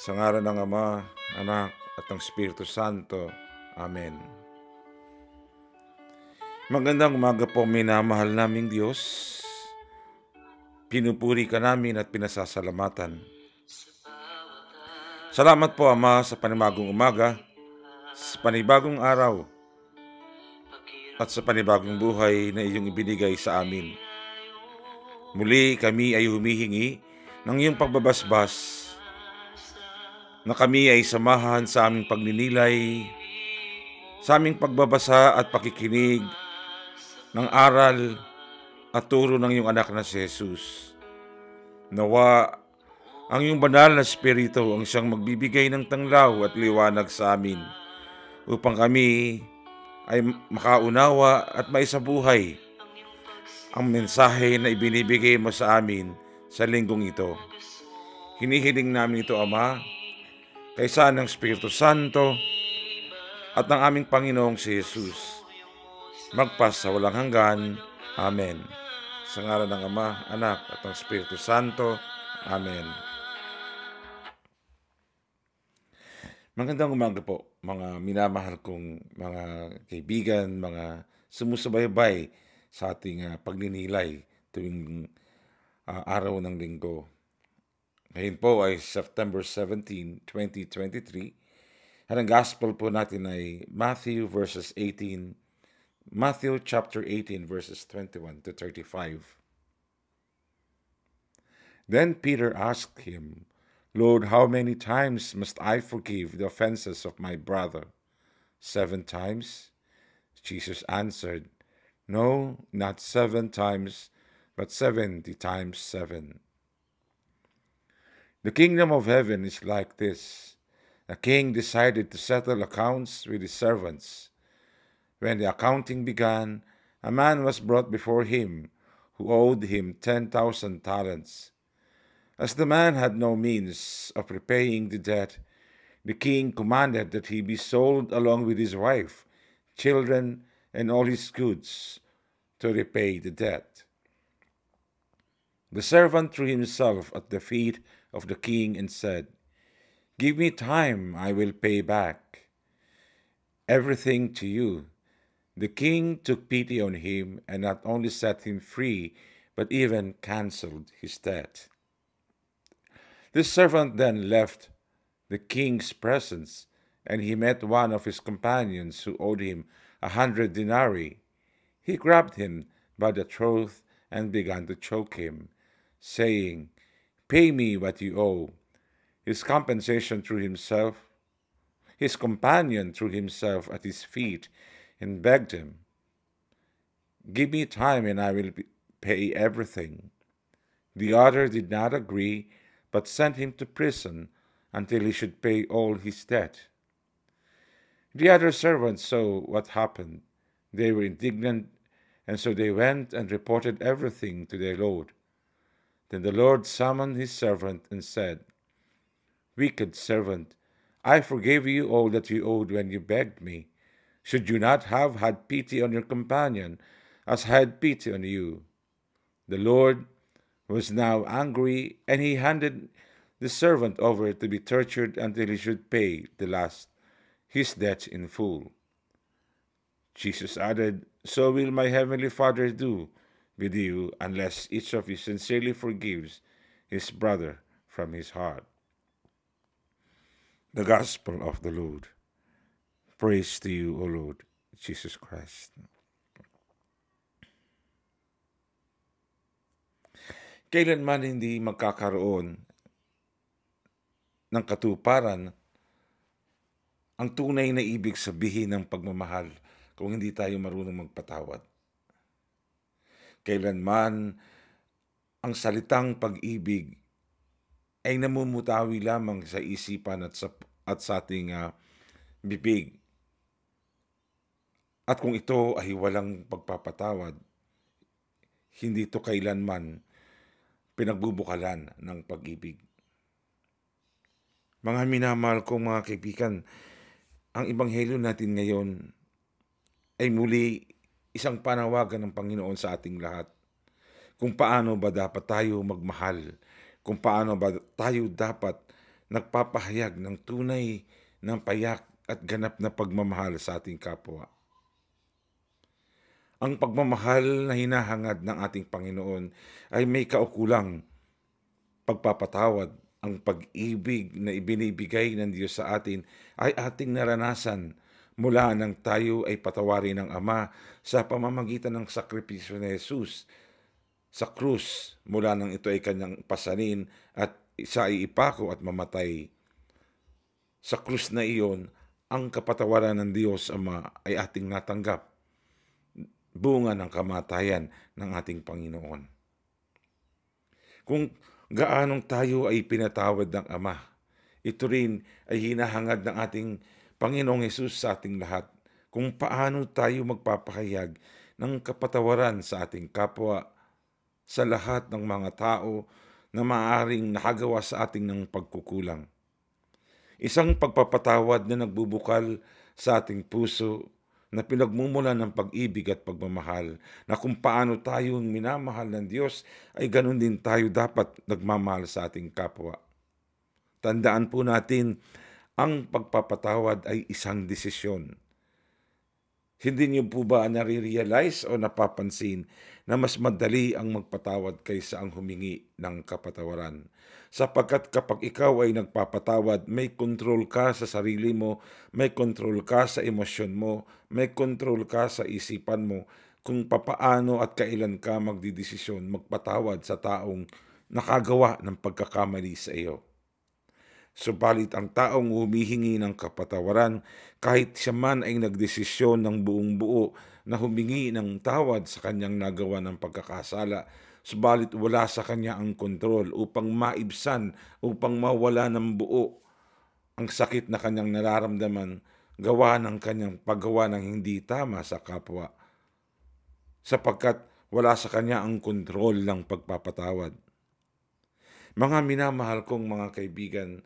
Sa ngalan ng Ama, Anak, at ng Espiritu Santo. Amen. Magandang umaga po, minamahal naming Diyos. Pinupuri ka namin at pinasasalamatan. Salamat po, Ama, sa panibagong umaga, sa panibagong araw, at sa panibagong buhay na iyong ibinigay sa amin. Muli kami ay humihingi ng iyong pagbabasbas na kami ay samahan sa aming pagninilay, sa aming pagbabasa at pakikinig ng aral at turo ng iyong anak na si Jesus. Nawa, ang iyong banal na spirito ang siyang magbibigay ng tanglaw at liwanag sa amin upang kami ay makaunawa at maisabuhay ang mensahe na ibinibigay mo sa amin sa linggong ito. Hinihiling namin ito, Ama, kaysa ng Espiritu Santo at ng aming Panginoong si Jesus. Magpas sa walang hanggan. Amen. Sa ngalan ng Ama, Anak at ng Espiritu Santo. Amen. Magandang umaga po mga minamahal kong mga kaibigan, mga sumusubaybay sa ating uh, pagninilay tuwing uh, araw ng linggo. Ngayon po ay September 17, 2023. At ang gospel po natin ay Matthew verses 18, Matthew chapter 18 verses 21 to 35. Then Peter asked him, Lord, how many times must I forgive the offenses of my brother? Seven times? Jesus answered, No, not seven times, but seventy times seven. The kingdom of heaven is like this. A king decided to settle accounts with his servants. When the accounting began, a man was brought before him who owed him ten thousand talents. As the man had no means of repaying the debt, the king commanded that he be sold along with his wife, children, and all his goods to repay the debt. The servant threw himself at the feet of the king and said, Give me time, I will pay back everything to you. The king took pity on him and not only set him free, but even cancelled his debt. The servant then left the king's presence, and he met one of his companions who owed him a hundred denarii. He grabbed him by the throat and began to choke him, saying, Pay me what you owe. His compensation through himself, his companion threw himself at his feet and begged him, Give me time and I will pay everything. The other did not agree, but sent him to prison until he should pay all his debt. The other servants saw what happened. They were indignant, and so they went and reported everything to their Lord. Then the Lord summoned his servant and said, Wicked servant, I forgave you all that you owed when you begged me. Should you not have had pity on your companion, as I had pity on you? The Lord was now angry, and he handed the servant over to be tortured until he should pay the last his debts in full. Jesus added, So will my heavenly Father do with you unless each of you sincerely forgives his brother from his heart. The Gospel of the Lord. Praise to you, O Lord Jesus Christ. Kailanman hindi magkakaroon ng katuparan ang tunay na ibig sabihin ng pagmamahal kung hindi tayo marunong magpatawad. Kailanman ang salitang pag-ibig ay namumutawi lamang sa isipan at sa, at sa ating uh, bibig. At kung ito ay walang pagpapatawad, hindi ito kailanman pinagbubukalan ng pag-ibig. Mga minamahal kong mga kaibigan, ang ebanghelyo natin ngayon ay muli isang panawagan ng Panginoon sa ating lahat. Kung paano ba dapat tayo magmahal? Kung paano ba tayo dapat nagpapahayag ng tunay ng payak at ganap na pagmamahal sa ating kapwa? Ang pagmamahal na hinahangad ng ating Panginoon ay may kaukulang pagpapatawad. Ang pag-ibig na ibinibigay ng Diyos sa atin ay ating naranasan mula nang tayo ay patawarin ng Ama sa pamamagitan ng sakripisyo ni Jesus sa krus mula nang ito ay kanyang pasanin at isa ay ipako at mamatay. Sa krus na iyon, ang kapatawaran ng Diyos Ama ay ating natanggap, bunga ng kamatayan ng ating Panginoon. Kung gaanong tayo ay pinatawad ng Ama, ito rin ay hinahangad ng ating Panginoong Yesus sa ating lahat kung paano tayo magpapahayag ng kapatawaran sa ating kapwa, sa lahat ng mga tao na maaring nakagawa sa ating ng pagkukulang. Isang pagpapatawad na nagbubukal sa ating puso na pinagmumula ng pag-ibig at pagmamahal na kung paano tayong minamahal ng Diyos ay ganun din tayo dapat nagmamahal sa ating kapwa. Tandaan po natin ang pagpapatawad ay isang desisyon. Hindi niyo po ba nare-realize o napapansin na mas madali ang magpatawad kaysa ang humingi ng kapatawaran? Sapagkat kapag ikaw ay nagpapatawad, may control ka sa sarili mo, may control ka sa emosyon mo, may control ka sa isipan mo kung papaano at kailan ka magdidesisyon magpatawad sa taong nakagawa ng pagkakamali sa iyo. Subalit ang taong humihingi ng kapatawaran kahit siya man ay nagdesisyon ng buong buo na humingi ng tawad sa kanyang nagawa ng pagkakasala, subalit wala sa kanya ang kontrol upang maibsan, upang mawala ng buo ang sakit na kanyang nararamdaman gawa ng kanyang paggawa ng hindi tama sa kapwa sapagkat wala sa kanya ang kontrol ng pagpapatawad. Mga minamahal kong mga kaibigan,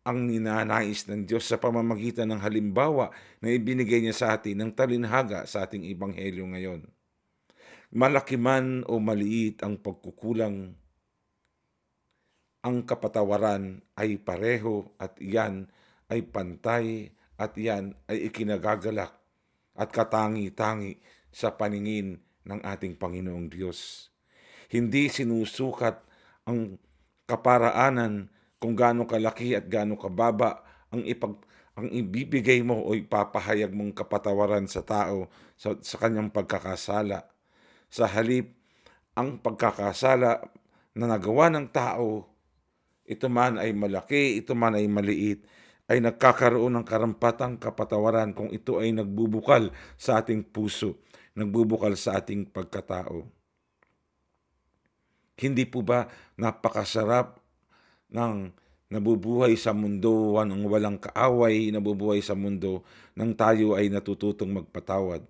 ang ninanais ng Diyos sa pamamagitan ng halimbawa na ibinigay niya sa atin ng talinhaga sa ating ibanghelyo ngayon. Malaki man o maliit ang pagkukulang, ang kapatawaran ay pareho at iyan ay pantay at iyan ay ikinagagalak at katangi-tangi sa paningin ng ating Panginoong Diyos. Hindi sinusukat ang kaparaanan kung gaano kalaki at gaano kababa ang ipag ang ibibigay mo o ipapahayag mong kapatawaran sa tao sa, sa kanyang pagkakasala. Sa halip, ang pagkakasala na nagawa ng tao, ito man ay malaki, ito man ay maliit, ay nagkakaroon ng karampatang kapatawaran kung ito ay nagbubukal sa ating puso, nagbubukal sa ating pagkatao. Hindi po ba napakasarap ng nabubuhay sa mundo ng walang kaaway, nabubuhay sa mundo nang tayo ay natututong magpatawad.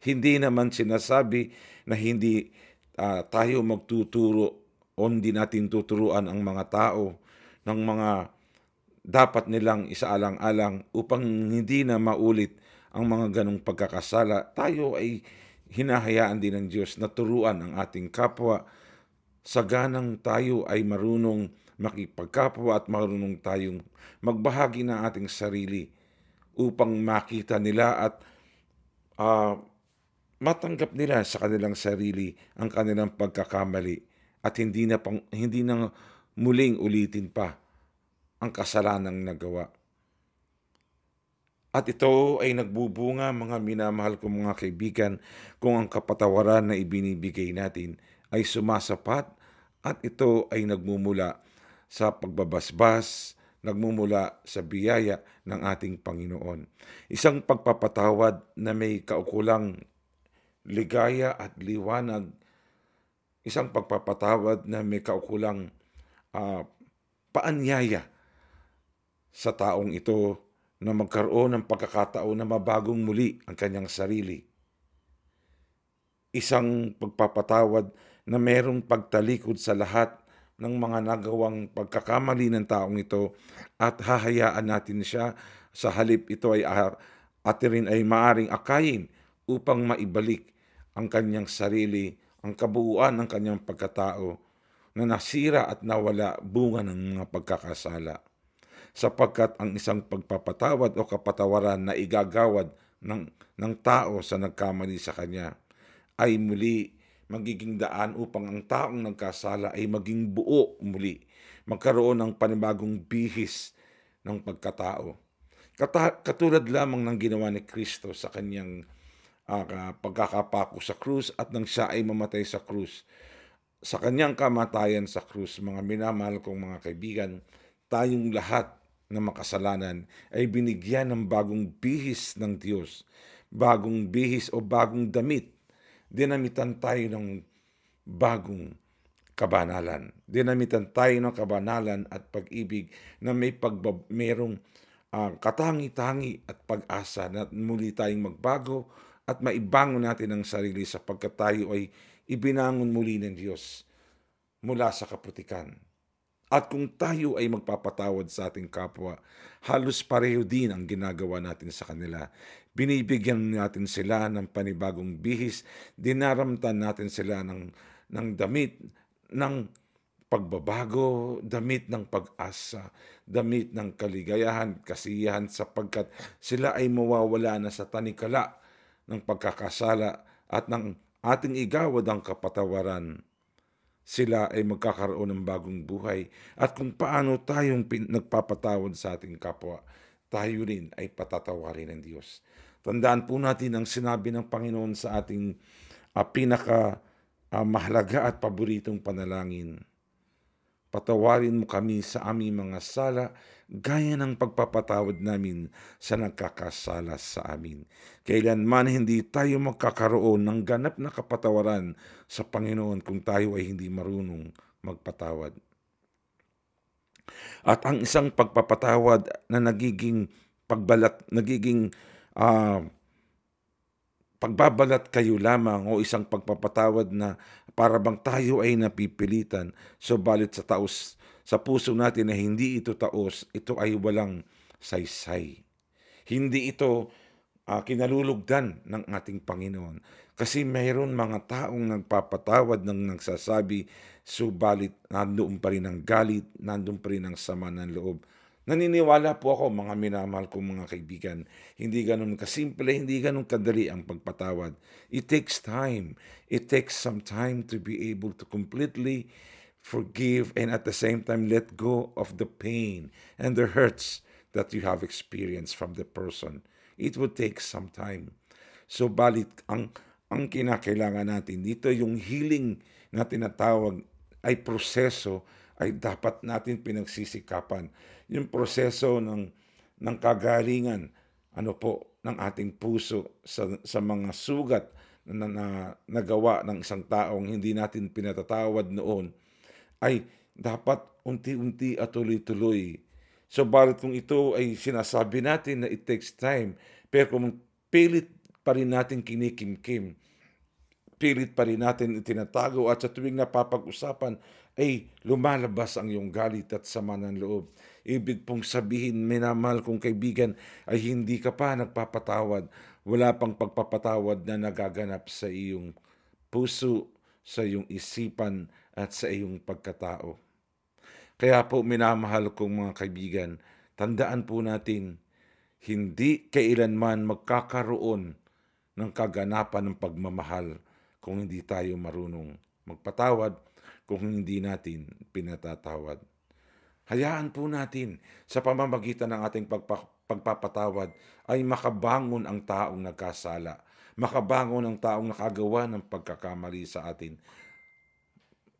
Hindi naman sinasabi na hindi uh, tayo magtuturo o hindi natin tuturuan ang mga tao ng mga dapat nilang isaalang-alang upang hindi na maulit ang mga ganong pagkakasala. Tayo ay hinahayaan din ng Diyos na turuan ang ating kapwa saganang tayo ay marunong makipagkapwa at marunong tayong magbahagi ng ating sarili upang makita nila at uh, matanggap nila sa kanilang sarili ang kanilang pagkakamali at hindi na pang, hindi na muling ulitin pa ang kasalanang nagawa. At ito ay nagbubunga mga minamahal kong mga kaibigan kung ang kapatawaran na ibinibigay natin ay sumasapat at ito ay nagmumula sa pagbabasbas, nagmumula sa biyaya ng ating Panginoon. Isang pagpapatawad na may kaukulang ligaya at liwanag, isang pagpapatawad na may kaukulang uh, paanyaya sa taong ito na magkaroon ng pagkakataon na mabagong muli ang kanyang sarili. Isang pagpapatawad na merong pagtalikod sa lahat ng mga nagawang pagkakamali ng taong ito at hahayaan natin siya sa halip ito ay atirin ay maaring akayin upang maibalik ang kanyang sarili, ang kabuuan ng kanyang pagkatao na nasira at nawala bunga ng mga pagkakasala sapagkat ang isang pagpapatawad o kapatawaran na igagawad ng, ng tao sa nagkamali sa kanya ay muli magiging daan upang ang taong nagkasala ay maging buo muli, magkaroon ng panibagong bihis ng pagkatao. Kata- katulad lamang ng ginawa ni Kristo sa kanyang uh, ah, pagkakapako sa krus at nang siya ay mamatay sa krus. Sa kanyang kamatayan sa krus, mga minamahal kong mga kaibigan, tayong lahat na makasalanan ay binigyan ng bagong bihis ng Diyos, bagong bihis o bagong damit dinamitan tayo ng bagong kabanalan. Dinamitan tayo ng kabanalan at pag-ibig na may pagbab- mayroong uh, ah, katangi-tangi at pag-asa na muli tayong magbago at maibangon natin ang sarili sapagkat tayo ay ibinangon muli ng Diyos mula sa kaputikan. At kung tayo ay magpapatawad sa ating kapwa, halos pareho din ang ginagawa natin sa kanila. Binibigyan natin sila ng panibagong bihis, dinaramtan natin sila ng, ng damit, ng pagbabago, damit ng pag-asa, damit ng kaligayahan, kasiyahan sapagkat sila ay mawawala na sa tanikala ng pagkakasala at ng ating igawad ang kapatawaran sila ay magkakaroon ng bagong buhay at kung paano tayong nagpapatawad sa ating kapwa tayo rin ay patatawarin ng Diyos. Tandaan po natin ang sinabi ng Panginoon sa ating uh, pinaka uh, mahalaga at paboritong panalangin. Patawarin mo kami sa aming mga sala gaya ng pagpapatawad namin sa nagkakasala sa amin. Kailanman hindi tayo magkakaroon ng ganap na kapatawaran sa Panginoon kung tayo ay hindi marunong magpatawad. At ang isang pagpapatawad na nagiging pagbalat, nagiging uh, pagbabalat kayo lamang o isang pagpapatawad na para bang tayo ay napipilitan. subalit sa taos, sa puso natin na hindi ito taos, ito ay walang saysay. Hindi ito uh, kinalulugdan ng ating Panginoon. Kasi mayroon mga taong nagpapatawad ng nagsasabi, subalit nandoon pa rin ang galit, nandoon pa rin ang sama ng loob. Naniniwala po ako mga minamahal kong mga kaibigan. Hindi ganun kasimple, hindi ganun kadali ang pagpatawad. It takes time. It takes some time to be able to completely forgive and at the same time let go of the pain and the hurts that you have experienced from the person it would take some time. So balit ang ang kinakailangan natin dito yung healing na tinatawag ay proseso ay dapat natin pinagsisikapan. Yung proseso ng ng kagalingan ano po ng ating puso sa sa mga sugat na, na nagawa ng isang taong hindi natin pinatatawad noon ay dapat unti-unti at tuloy-tuloy So baritong ito ay sinasabi natin na it takes time. Pero kung pilit pa rin natin kinikimkim, pilit pa rin natin itinatago at sa tuwing napapag-usapan ay lumalabas ang iyong galit at sama ng loob. Ibig pong sabihin, minamahal kong kaibigan, ay hindi ka pa nagpapatawad. Wala pang pagpapatawad na nagaganap sa iyong puso, sa iyong isipan at sa iyong pagkatao. Kaya po minamahal kong mga kaibigan, tandaan po natin, hindi kailanman magkakaroon ng kaganapan ng pagmamahal kung hindi tayo marunong magpatawad, kung hindi natin pinatatawad. Hayaan po natin sa pamamagitan ng ating pagpapatawad ay makabangon ang taong nagkasala, makabangon ang taong nakagawa ng pagkakamali sa atin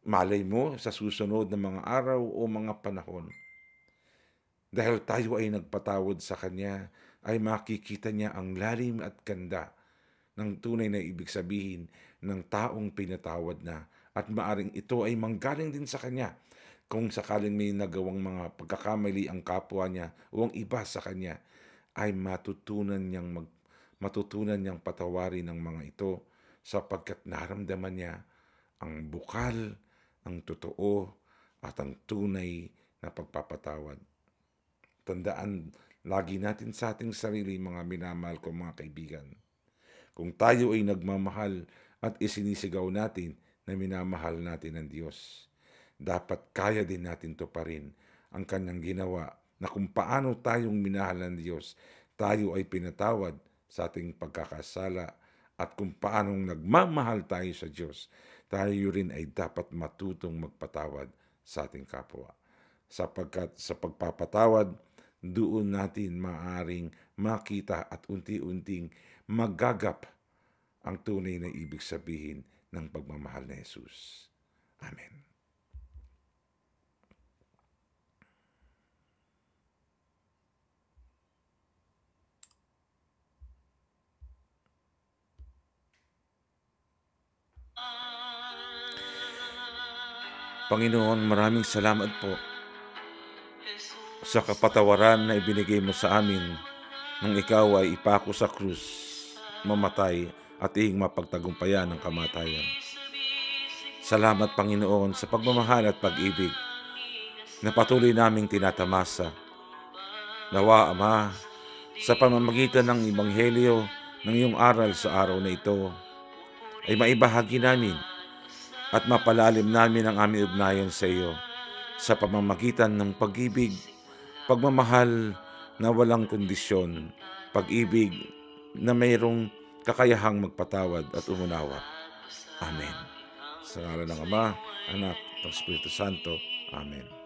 Malay mo sa susunod na mga araw o mga panahon. Dahil tayo ay nagpatawad sa Kanya, ay makikita niya ang lalim at ganda ng tunay na ibig sabihin ng taong pinatawad na at maaring ito ay manggaling din sa Kanya kung sakaling may nagawang mga pagkakamali ang kapwa niya o ang iba sa Kanya ay matutunan niyang mag, matutunan niyang patawarin ng mga ito sapagkat naramdaman niya ang bukal ang totoo at ang tunay na pagpapatawad. Tandaan lagi natin sa ating sarili mga minamahal kong mga kaibigan. Kung tayo ay nagmamahal at isinisigaw natin na minamahal natin ang Diyos, dapat kaya din natin to pa rin ang kanyang ginawa na kung paano tayong minahal ng Diyos, tayo ay pinatawad sa ating pagkakasala at kung paanong nagmamahal tayo sa Diyos tayo rin ay dapat matutong magpatawad sa ating kapwa. Sapagkat sa pagpapatawad, doon natin maaring makita at unti-unting magagap ang tunay na ibig sabihin ng pagmamahal na Jesus. Amen. Panginoon, maraming salamat po sa kapatawaran na ibinigay mo sa amin nung ikaw ay ipako sa krus, mamatay at iing mapagtagumpayan ng kamatayan. Salamat Panginoon sa pagmamahal at pag-ibig na patuloy naming tinatamasa. Nawa Ama, sa pamamagitan ng Ibanghelyo ng iyong aral sa araw na ito, ay maibahagi namin at mapalalim namin ang aming ugnayan sa iyo sa pamamagitan ng pag-ibig, pagmamahal na walang kondisyon, pag-ibig na mayroong kakayahang magpatawad at umunawa. Amen. Sa ngalan ng Ama, Anak, at Espiritu Santo. Amen.